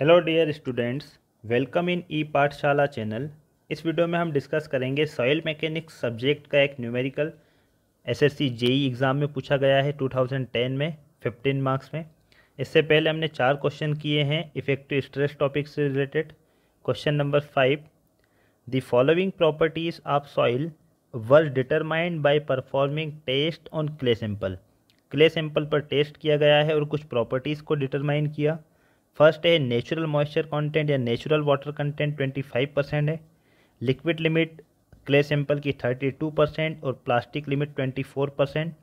hello dear students welcome in e Pathshala channel इस video में हम डिस्कस करेंगे सॉयल मैकेनिक्स सब्जेक्ट का एक न्यूमेरिकल एसएससी जेई एग्ज़ाम में पूछा गया है 2010 में 15 मार्क्स में इससे पहले हमने चार क्वेश्चन किए हैं इफेक्टिव स्ट्रेस टॉपिक से related question number five the following properties of soil were determined by performing test on clay sample clay sample पर टेस्ट किया गया है और कुछ प्रॉपर्टीज़ को डिटरमाइन किया फर्स्ट है नेचुरल मॉइस्चर कंटेंट या नेचुरल वाटर कंटेंट 25 परसेंट है लिक्विड लिमिट क्ले सैंपल की 32 परसेंट और प्लास्टिक लिमिट 24 परसेंट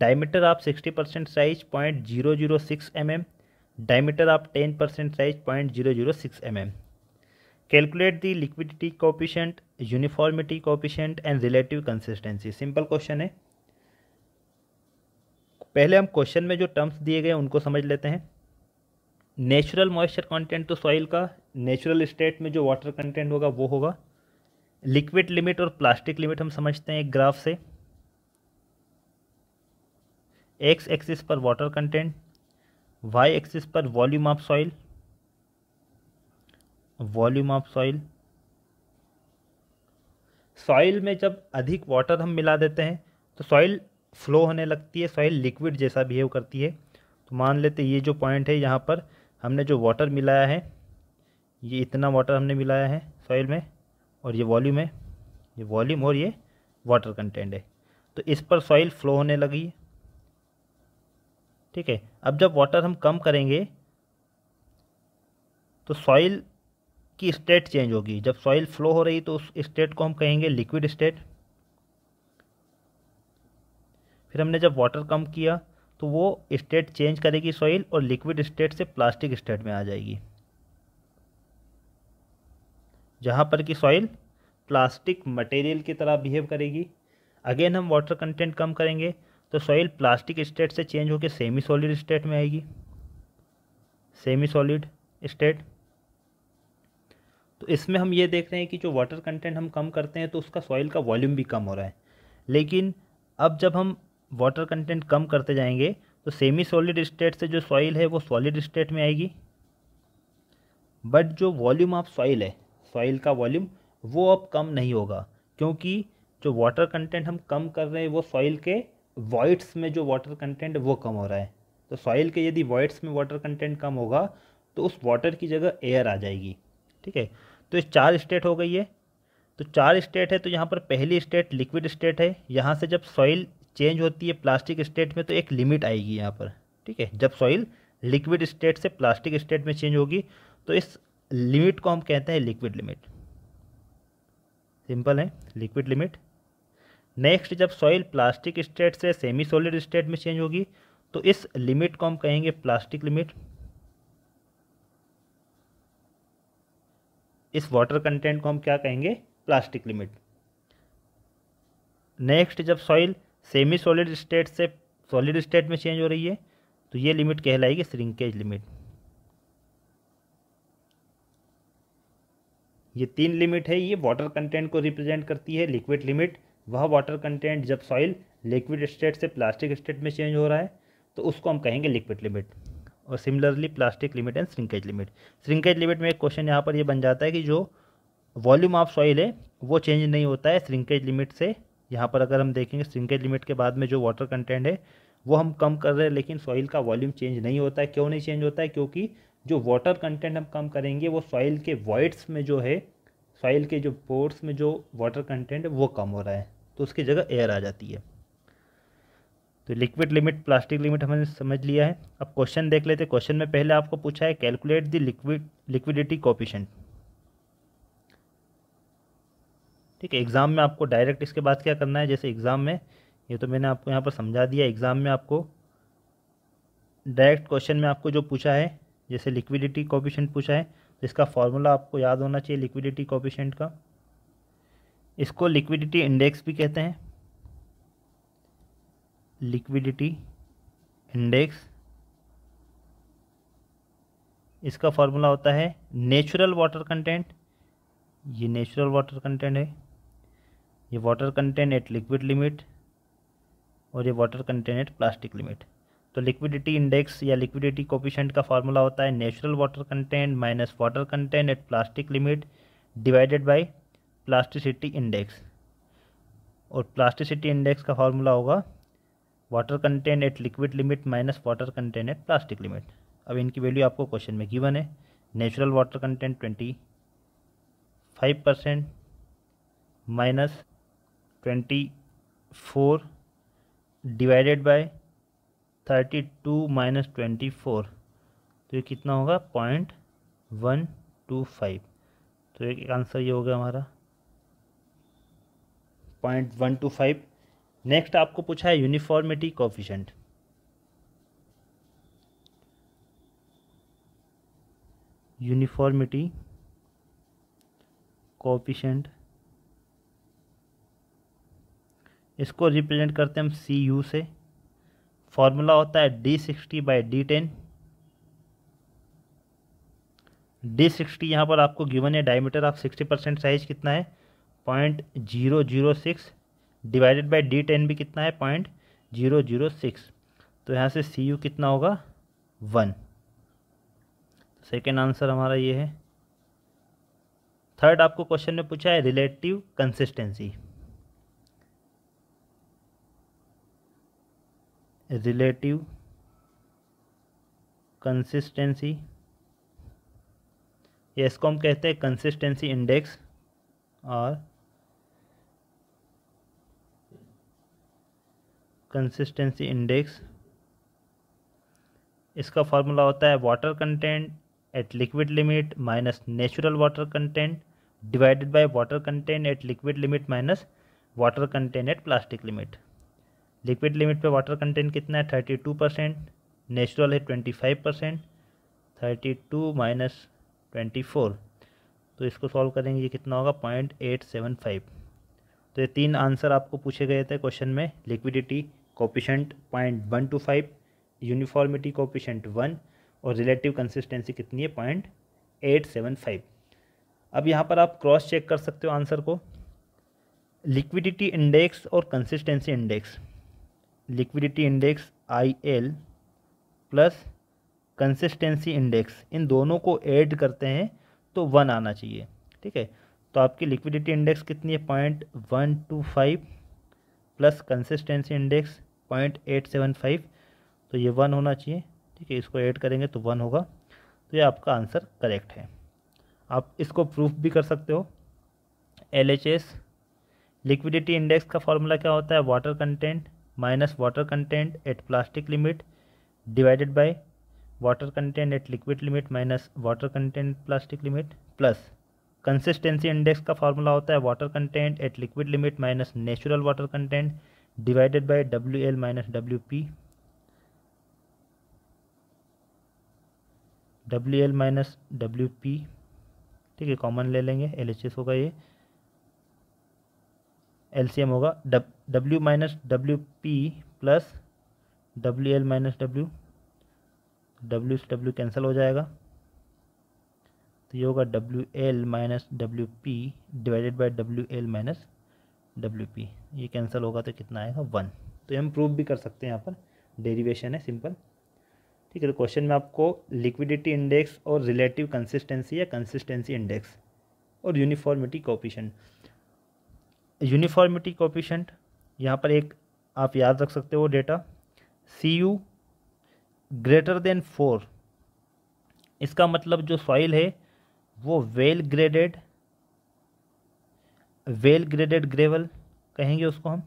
डायमीटर आप 60 percent size point zero zero six M M diameter आप 10 percent size point zero zero six M M calculate the liquidity coefficient uniformity coefficient and relative consistency simple question है पहले हम question में जो terms दिए गए उनको समझ लेते हैं नेचुरल मॉइस्चर कंटेंट तो सॉइल का नेचुरल स्टेट में जो वाटर कंटेंट होगा वो होगा लिक्विड लिमिट और प्लास्टिक लिमिट हम समझते हैं एक ग्राफ से एक्स एक्सिस पर वाटर कंटेंट वाई एक्सिस पर volume of soil volume of soil soil में जब अधिक वाटर हम मिला देते हैं तो सॉइल फ्लो होने लगती है सॉइल लिक्विड जैसा बिहेव करती है तो मान लेते ये जो पॉइंट है यहाँ पर हमने जो वाटर मिलाया है ये इतना वाटर हमने मिलाया है सॉइल में और ये वॉल्यूम है ये वॉल्यूम और ये वाटर कंटेंट है तो इस पर सॉइल फ्लो होने लगी ठीक है अब जब वाटर हम कम करेंगे तो सॉइल की स्टेट चेंज होगी जब सॉइल फ्लो हो रही तो उस स्टेट को हम कहेंगे लिक्विड स्टेट फिर हमने जब वाटर कम किया तो वो स्टेट चेंज करेगी सॉइल और लिक्विड स्टेट से प्लास्टिक स्टेट में आ जाएगी जहाँ पर कि सॉइल प्लास्टिक मटेरियल की तरह बिहेव करेगी अगेन हम वाटर कंटेंट कम करेंगे तो सॉइल प्लास्टिक स्टेट से चेंज होकर सेमी सॉलिड स्टेट में आएगी सेमी सॉलिड स्टेट तो इसमें हम ये देख रहे हैं कि जो वाटर कंटेंट हम कम करते हैं तो उसका सॉइल का वॉल्यूम भी कम हो रहा है लेकिन अब जब हम वाटर कंटेंट कम करते जाएंगे तो सेमी सॉलिड स्टेट से जो सॉइल है वो सॉलिड स्टेट में आएगी बट जो वॉल्यूम ऑफ सॉइल है सॉइल का वॉल्यूम वो अब कम नहीं होगा क्योंकि जो वाटर कंटेंट हम कम कर रहे हैं वो सॉइल के वॉइट्स में जो वाटर कंटेंट वो कम हो रहा है तो सॉइल के यदि वॉइट्स में वाटर कंटेंट कम होगा तो उस वाटर की जगह एयर आ जाएगी ठीक है तो इस चार स्टेट हो गई है तो चार स्टेट है तो यहाँ पर पहली स्टेट लिक्विड स्टेट है यहाँ से जब सॉइल चेंज होती है प्लास्टिक स्टेट में तो एक लिमिट आएगी यहाँ पर ठीक है जब सॉइल लिक्विड स्टेट से प्लास्टिक स्टेट में चेंज होगी तो इस लिमिट को हम कहते हैं लिक्विड लिमिट सिंपल है लिक्विड लिमिट नेक्स्ट जब सॉइल प्लास्टिक स्टेट से सेमी सॉलिड स्टेट में चेंज होगी तो इस लिमिट को हम कहेंगे प्लास्टिक लिमिट इस वाटर कंटेंट को हम क्या कहेंगे प्लास्टिक लिमिट नेक्स्ट जब सॉइल सेमी सॉलिड स्टेट से सॉलिड स्टेट में चेंज हो रही है तो ये लिमिट कहलाएगी श्रिंकेज लिमिट ये तीन लिमिट है ये वाटर कंटेंट को रिप्रेजेंट करती है लिक्विड लिमिट वह वाटर कंटेंट जब सॉइल लिक्विड स्टेट से प्लास्टिक स्टेट में चेंज हो रहा है तो उसको हम कहेंगे लिक्विड लिमिट और similarly plastic limit and shrinkage limit shrinkage limit में एक क्वेश्चन यहाँ पर ये बन जाता है कि जो वॉल्यूम ऑफ सॉइल है वो चेंज नहीं होता है श्रिंकेज लिमिट से यहाँ पर अगर हम देखेंगे सिंकेज लिमिट के बाद में जो वाटर कंटेंट है वो हम कम कर रहे हैं लेकिन सॉइल का वॉल्यूम चेंज नहीं होता है क्यों नहीं चेंज होता है क्योंकि जो वाटर कंटेंट हम कम करेंगे वो सॉइल के वॉइड्स में जो है सॉइल के जो पोर्ट्स में जो वाटर कंटेंट है वो कम हो रहा है तो उसकी जगह एयर आ जाती है तो लिक्विड लिमिट प्लास्टिक लिमिट हमने समझ लिया है अब क्वेश्चन देख लेते क्वेश्चन में पहले आपको पूछा है calculate the liquid liquidity coefficient ठीक है एग्ज़ाम में आपको डायरेक्ट इसके बाद क्या करना है जैसे एग्ज़ाम में ये तो मैंने आपको यहाँ पर समझा दिया एग्ज़ाम में आपको डायरेक्ट क्वेश्चन में आपको जो पूछा है जैसे लिक्विडिटी कॉपिशेंट पूछा है तो इसका फॉर्मूला आपको याद होना चाहिए लिक्विडिटी कॉपिशेंट का इसको लिक्विडिटी इंडेक्स भी कहते हैं लिक्विडिटी इंडेक्स इसका फॉर्मूला होता है नेचुरल वाटर कंटेंट ये नेचुरल वाटर कंटेंट है ये water content at liquid limit और ये water content at plastic limit तो लिक्विडिटी इंडेक्स या लिक्विडिटी कोपिशेंट का फार्मूला होता है natural water content minus water content at plastic limit divided by plasticity index और प्लास्टिसिटी इंडेक्स का फार्मूला होगा water content at liquid limit minus water content at plastic limit अब इनकी value आपको question में गिवन है natural water content twenty five percent minus twenty four divided by thirty two minus twenty four तो ये कितना होगा पॉइंट वन टू फाइव तो एक आंसर ये हो गया हमारा point one two five next आपको पूछा है यूनिफॉर्मिटी कॉफिशेंट यूनिफॉर्मिटी कॉफिशेंट इसको रिप्रेजेंट करते हैं हम सी यू से फॉर्मूला होता है D sixty by D ten D sixty यहाँ पर आपको गिवन है diameter of sixty percent size कितना है point zero zero six divided by D ten भी कितना है पॉइंट जीरो जीरो सिक्स तो यहाँ से सी यू कितना होगा वन सेकेंड आंसर हमारा ये है थर्ड आपको क्वेश्चन में पूछा है रिलेटिव कंसिस्टेंसी रिलेटिव कंसिस्टेंसी ये इसको हम कहते हैं कंसिस्टेंसी इंडेक्स और कंसिस्टेंसी इंडेक्स इसका फॉर्मूला होता है water content at liquid limit minus natural water content divided by water content at liquid limit minus water content at plastic limit liquid limit पे वाटर कंटेंट कितना है thirty two percent natural है twenty five percent thirty two minus twenty four तो इसको solve करेंगे ये कितना होगा पॉइंट एट सेवन फाइव तो ये तीन आंसर आपको पूछे गए थे क्वेश्चन में liquidity coefficient point one two five uniformity coefficient one और रिलेटिव कंसिस्टेंसी कितनी है पॉइंट एट सेवन फाइव अब यहाँ पर आप क्रॉस चेक कर सकते हो आंसर को लिक्विडिटी इंडेक्स और consistency index liquidity index I L plus consistency index इन दोनों को ऐड करते हैं तो वन आना चाहिए ठीक है तो आपकी लिक्विडिटी इंडेक्स कितनी है point one two five plus consistency index point eight seven five तो ये वन होना चाहिए ठीक है इसको ऐड करेंगे तो वन होगा तो ये आपका आंसर करेक्ट है आप इसको प्रूफ भी कर सकते हो L H S liquidity index का फॉर्मूला क्या होता है water content minus water content at plastic limit divided by water content at liquid limit minus water content plastic limit plus consistency index का फॉर्मूला होता है water content at liquid limit minus natural water content divided by W L minus W P W L minus W P ठीक है common ले लेंगे L H S होगा ये LCM होगा W minus W P plus W L minus W W W cancel हो जाएगा तो ये होगा W L minus W P divided by W L minus W P ये कैंसिल होगा तो कितना आएगा वन तो हम प्रूव भी कर सकते हैं यहाँ पर डेरिवेशन है सिंपल ठीक है तो क्वेश्चन में आपको लिक्विडिटी इंडेक्स और रिलेटिव कंसिस्टेंसी या कंसिस्टेंसी इंडेक्स और यूनिफॉर्मिटी कॉपिशन यूनिफॉर्मिटी कोपिशेंट यहाँ पर एक आप याद रख सकते हो data C U greater than four इसका मतलब जो सॉइल है वो well graded well graded gravel कहेंगे उसको हम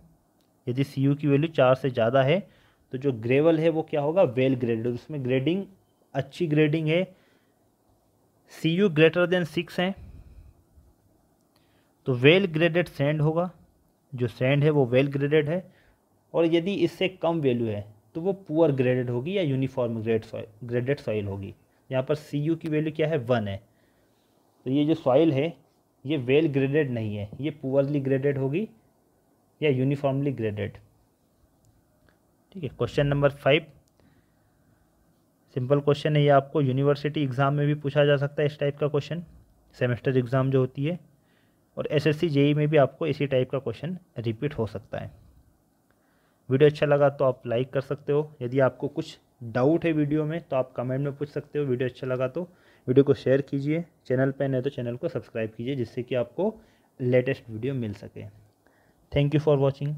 यदि सी यू की वैल्यू चार से ज़्यादा है तो जो ग्रेवल है वो क्या होगा वेल ग्रेडेड उसमें ग्रेडिंग अच्छी ग्रेडिंग है C U greater than six है तो वेल ग्रेडेड सेंड होगा जो सेंड है वो वेल ग्रेडेड है और यदि इससे कम वैल्यू है तो वो पुअर ग्रेडेड होगी या uniform grade soil graded soil होगी यहाँ पर सी यू की वैल्यू क्या है वन है तो ये जो सॉइल है ये वेल ग्रेडेड नहीं है ये पुअरली ग्रेडेड होगी या यूनिफॉर्मली ग्रेडेड ठीक है question number five simple question है ये आपको यूनिवर्सिटी एग्ज़ाम में भी पूछा जा सकता है इस टाइप का क्वेश्चन सेमेस्टर एग्ज़ाम जो होती है और एस एस जेई में भी आपको इसी टाइप का क्वेश्चन रिपीट हो सकता है वीडियो अच्छा लगा तो आप लाइक कर सकते हो यदि आपको कुछ डाउट है वीडियो में तो आप कमेंट में पूछ सकते हो वीडियो अच्छा लगा तो वीडियो को शेयर कीजिए चैनल पर नहीं तो चैनल को सब्सक्राइब कीजिए जिससे कि आपको लेटेस्ट वीडियो मिल सके थैंक यू फॉर वॉचिंग